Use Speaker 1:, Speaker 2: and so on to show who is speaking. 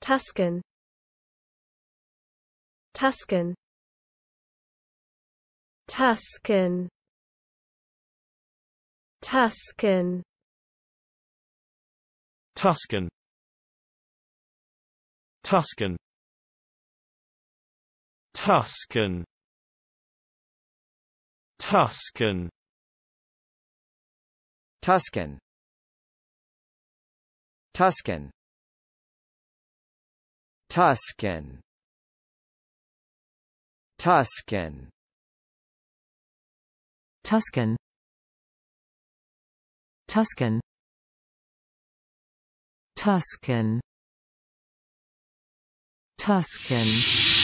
Speaker 1: Tuscan Tuscan Tuscan Tuscan Tuscan Tuscan Tuscan Tuscan Tuscan Tuscan Tuscan Tuscan Tuscan Tuscan Tuscan Tuscan